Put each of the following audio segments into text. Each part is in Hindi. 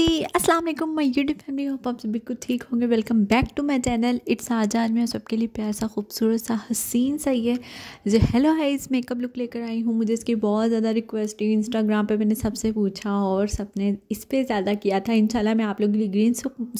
जी अस्सलाम वालेकुम माय यूट्यूब फैमिली होप आप सब बिल्कुल ठीक होंगे welcome back to my channel it's आज आज मैं सबके लिए प्यार सा खूबसूरत सा हसीन सा है जो हेलो इस मेकअप लुक लेकर आई हूँ मुझे इसकी बहुत ज़्यादा रिक्वेस्ट हुई इंस्टाग्राम पे मैंने सबसे पूछा और सबने इस पर ज़्यादा किया था इंशाल्लाह मैं आप लोगों के लिए ग्रीन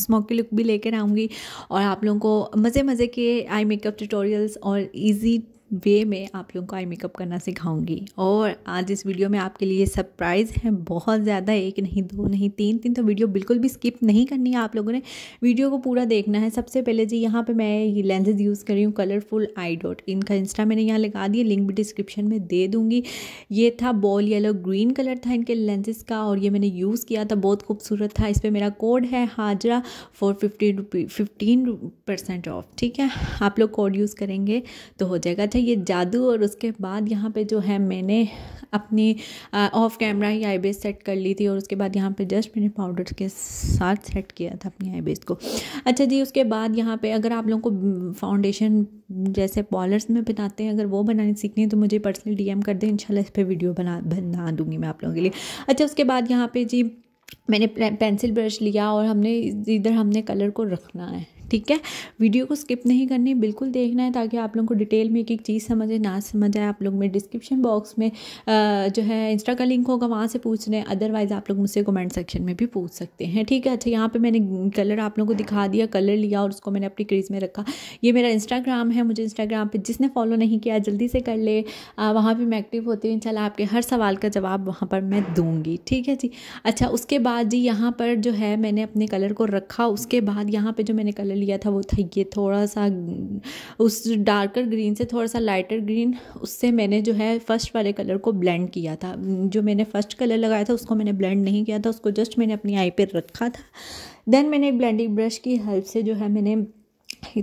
स्मोकी लुक भी लेकर आऊँगी और आप लोगों को मज़े मज़े के आई मेकअप ट्यूटोरियल्स और ईजी वे में आप लोगों को आई मेकअप करना सिखाऊंगी और आज इस वीडियो में आपके लिए सरप्राइज़ है बहुत ज़्यादा एक नहीं दो नहीं तीन तीन तो वीडियो बिल्कुल भी स्किप नहीं करनी है आप लोगों ने वीडियो को पूरा देखना है सबसे पहले जी यहाँ पे मैं ये लेंजेज यूज़ कर रही हूँ कलरफुल आई डॉट इनका इंस्टा मैंने यहाँ लगा दिया लिंक भी डिस्क्रिप्शन में दे दूँगी ये था बॉल येलो ग्रीन कलर था इनके लेंजेज का और ये मैंने यूज़ किया था बहुत खूबसूरत था इस पर मेरा कोड है Hajra for fifty rupee fifteen percent off ठीक है आप लोग कोड यूज़ करेंगे तो हो जाएगा अच्छा? अच्छा ये जादू और उसके बाद यहाँ पे जो है मैंने अपनी ऑफ कैमरा ही आई बेस सेट कर ली थी और उसके बाद यहाँ पे जस्ट मैंने पाउडर के साथ सेट किया था अपनी आई बेस को अच्छा जी उसके बाद यहाँ पे अगर आप लोगों को फाउंडेशन जैसे पॉलर्स में बनाते हैं अगर वो बनानी सीखनी है तो मुझे पर्सनली डीएम कर दें इंशाल्लाह इस पर वीडियो बना बना दूँगी मैं आप लोगों के लिए अच्छा उसके बाद यहाँ पे जी मैंने पेंसिल ब्रश लिया और हमने इधर हमने कलर को रखना है ठीक है वीडियो को स्किप नहीं करनी बिल्कुल देखना है ताकि आप लोगों को डिटेल में एक एक चीज़ समझे ना समझ आए आप लोग मेरे डिस्क्रिप्शन बॉक्स में जो है इंस्टा का लिंक होगा वहाँ से पूछ रहे अदरवाइज़ आप लोग मुझसे कमेंट सेक्शन में भी पूछ सकते हैं ठीक है अच्छा यहाँ पर मैंने कलर आप लोगों को दिखा दिया कलर लिया और उसको मैंने अपनी क्रीज में रखा ये मेरा इंस्टाग्राम है मुझे इंस्टाग्राम पर जिसने फॉलो नहीं किया जल्दी से कर ले वहाँ पर मैं एक्टिव होती हूँ इंशाल्लाह आपके हर सवाल का जवाब वहाँ पर मैं दूँगी ठीक है जी अच्छा उसके बाद जी यहाँ पर जो है मैंने अपने कलर को रखा उसके बाद यहाँ पर जो मैंने कलर लिया था वो था ये थोड़ा सा उस डार्कर ग्रीन से थोड़ा सा लाइटर ग्रीन उससे मैंने जो है फर्स्ट वाले कलर को ब्लेंड किया था जो मैंने फर्स्ट कलर लगाया था उसको मैंने ब्लेंड नहीं किया था उसको जस्ट मैंने अपनी आई पर रखा था देन मैंने ब्लेंडिंग ब्रश की हेल्प से जो है मैंने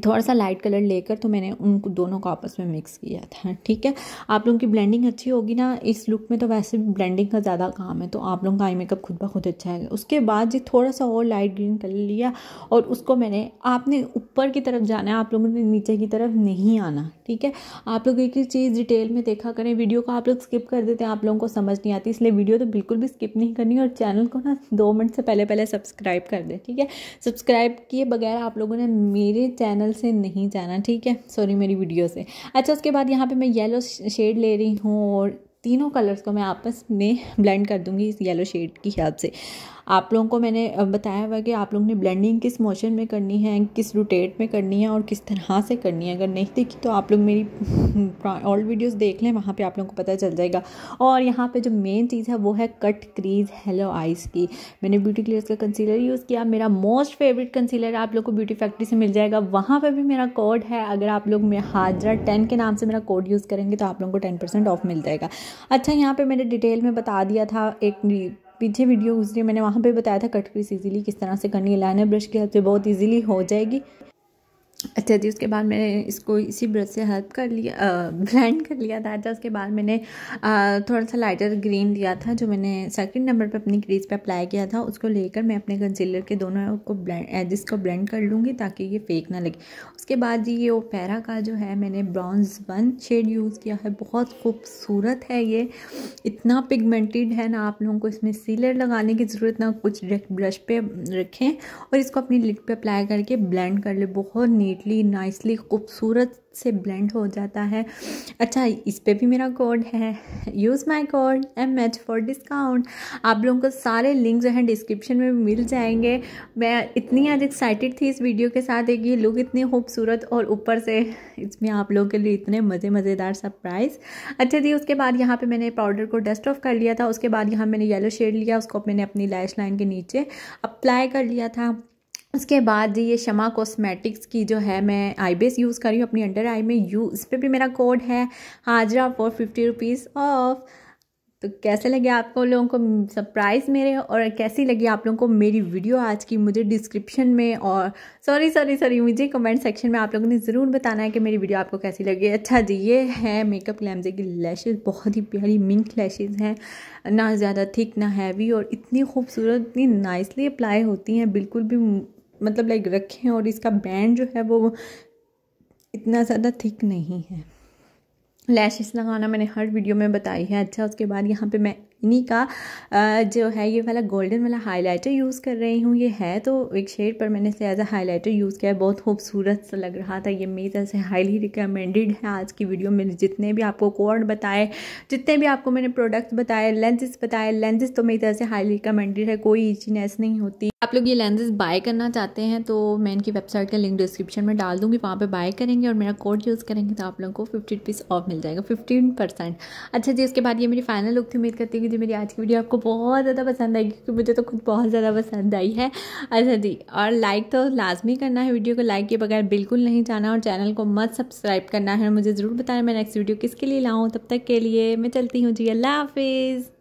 थोड़ा सा लाइट कलर लेकर तो मैंने उन दोनों को आपस में मिक्स किया था ठीक है आप लोगों की ब्लेंडिंग अच्छी होगी ना इस लुक में तो वैसे भी ब्लेंडिंग का ज़्यादा काम है तो आप लोगों का आई मेकअप खुद ब खुद अच्छा है उसके बाद जी थोड़ा सा और लाइट ग्रीन कलर लिया और उसको मैंने आपने ऊपर की तरफ जाना है आप लोगों ने नीचे की तरफ नहीं आना ठीक है आप लोग एक चीज़ डिटेल में देखा करें वीडियो को आप लोग स्किप कर देते हैं आप लोगों को समझ नहीं आती इसलिए वीडियो तो बिल्कुल भी स्किप नहीं करनी और चैनल को ना दो मिनट से पहले पहले सब्सक्राइब कर दें ठीक है सब्सक्राइब किए बगैर आप लोगों ने मेरे चैनल चैनल से नहीं जाना ठीक है सॉरी मेरी वीडियो से अच्छा उसके बाद यहाँ पे मैं येलो शेड ले रही हूँ और तीनों कलर्स को मैं आपस में ब्लेंड कर दूँगी इस येलो शेड की हिसाब से आप लोगों को मैंने बताया हुआ कि आप लोगों ने ब्लेंडिंग किस मोशन में करनी है किस रोटेट में करनी है और किस तरह से करनी है अगर नहीं देखी तो आप लोग मेरी ऑल वीडियोस देख लें वहाँ पे आप लोगों को पता चल जाएगा और यहाँ पे जो मेन चीज़ है वो है कट क्रीज हेलो आइज़ की मैंने ब्यूटी क्लियर्स का कंसीलर यूज़ किया मेरा मोस्ट फेवरेट कंसीलर आप लोग को ब्यूटी फैक्ट्री से मिल जाएगा वहाँ पर भी मेरा कोड है अगर आप लोग हाजरा टेन के नाम से मेरा कोड यूज़ करेंगे तो आप लोगों को टेन परसेंट ऑफ मिल जाएगा अच्छा यहाँ पर मैंने डिटेल में बता दिया था एक पीछे वीडियो गुजरी मैंने वहाँ पे बताया था कट पीस इजीली किस तरह से करनी है लाइनर ब्रश की हेल्प से बहुत इजीली हो जाएगी अच्छा जी उसके बाद मैंने इसको इसी ब्रश से हेल्प कर लिया ब्लेंड कर लिया था अच्छा उसके बाद मैंने थोड़ा सा लाइटर ग्रीन लिया था जो मैंने सेकंड नंबर पर अपनी क्रीज पे अप्लाई किया था उसको लेकर मैं अपने कंसीलर के दोनों को ब्लेंड एजिस को ब्लेंड कर लूँगी ताकि ये फेक ना लगे उसके बाद जी ये ओपेरा का जो है मैंने ब्राउन्स वन शेड यूज़ किया है बहुत खूबसूरत है ये इतना पिगमेंटेड है ना आप लोगों को इसमें सीलर लगाने की ज़रूरत ना कुछ ब्रश पे रखें और इसको अपनी लिट पर अप्लाई करके ब्लेंड कर ले बहुत नीटली नाइसली खूबसूरत से ब्लेंड हो जाता है अच्छा इस पर भी मेरा कोड है use my code M H for discount आप लोगों को सारे लिंक जो हैं डिस्क्रिप्शन में मिल जाएंगे मैं इतनी आज एक्साइटेड थी इस वीडियो के साथ एक ये लुक इतनी खूबसूरत और ऊपर से इसमें आप लोगों के लिए इतने मज़े मज़ेदार सरप्राइज़ अच्छा जी उसके बाद यहाँ पर मैंने पाउडर को डस्ट ऑफ कर लिया था उसके बाद यहाँ मैंने येलो शेड लिया उसको मैंने अपनी लैश लाइन के नीचे अप्लाई कर लिया था उसके बाद ये शमा कॉस्मेटिक्स की जो है मैं आई बेस यूज़ कर रही हूँ अपनी अंडर आई में यू इस पर भी मेरा कोड है Hajra for fifty rupees off तो कैसे लगे आपको लोगों को सरप्राइज़ मेरे और कैसी लगी आप लोगों को मेरी वीडियो आज की मुझे डिस्क्रिप्शन में और सॉरी सॉरी सॉरी मुझे कमेंट सेक्शन में आप लोगों ने ज़रूर बताना है कि मेरी वीडियो आपको कैसी लगी अच्छा जी ये है मेकअप लैमजे की लैशेज़ बहुत ही प्यारी मिंक लैशेज़ हैं ना ज़्यादा थिक ना हैवी और इतनी खूबसूरत इतनी नाइसली अप्लाई होती हैं बिल्कुल भी मतलब लाइक रखें और इसका बैंड जो है वो इतना ज़्यादा थिक नहीं है लैशेस लगाना मैंने हर वीडियो में बताई है अच्छा उसके बाद यहाँ पे मैं इन्हीं का जो है ये वाला गोल्डन वाला हाइलाइटर यूज़ कर रही हूँ ये है तो एक शेड पर मैंने इसे एज अ हाईलाइटर यूज़ किया है बहुत खूबसूरत सा लग रहा था ये मेरी तरह से हाईली रिकमेंडेड है आज की वीडियो में जितने भी आपको कोड बताए जितने भी आपको मैंने प्रोडक्ट्स बताए लेंसेज बताए लेंसेज तो मेरी तरह से हाईली रिकमेंडेड है कोई इचीनेस नहीं होती आप लोग ये लेंसेज बाय करना चाहते हैं तो मैं इनकी वेबसाइट का लिंक डिस्क्रिप्शन में डाल दूँगी वहाँ पर बाय करेंगे और मेरा कोड यूज़ करेंगे तो आप लोगों को फिफ्टी रुपीज़ ऑफ मिल जाएगा फिफ्टीन परसेंट अच्छा जी उसके बाद ये मेरी फाइनल लुक थी उम्मीद करती हूँ कि जो मेरी आज की वीडियो आपको बहुत ज़्यादा पसंद आई क्योंकि मुझे तो खुद बहुत ज़्यादा पसंद आई है अच्छा जी और लाइक तो लाजमी करना है वीडियो को लाइक के बगैर बिल्कुल नहीं जाना और चैनल को मत सब्सक्राइब करना है मुझे ज़रूर बताना मैं नेक्स्ट वीडियो किसके लिए लाऊँ तब तक के लिए मैं चलती हूँ जी अल्लाह हाफिज़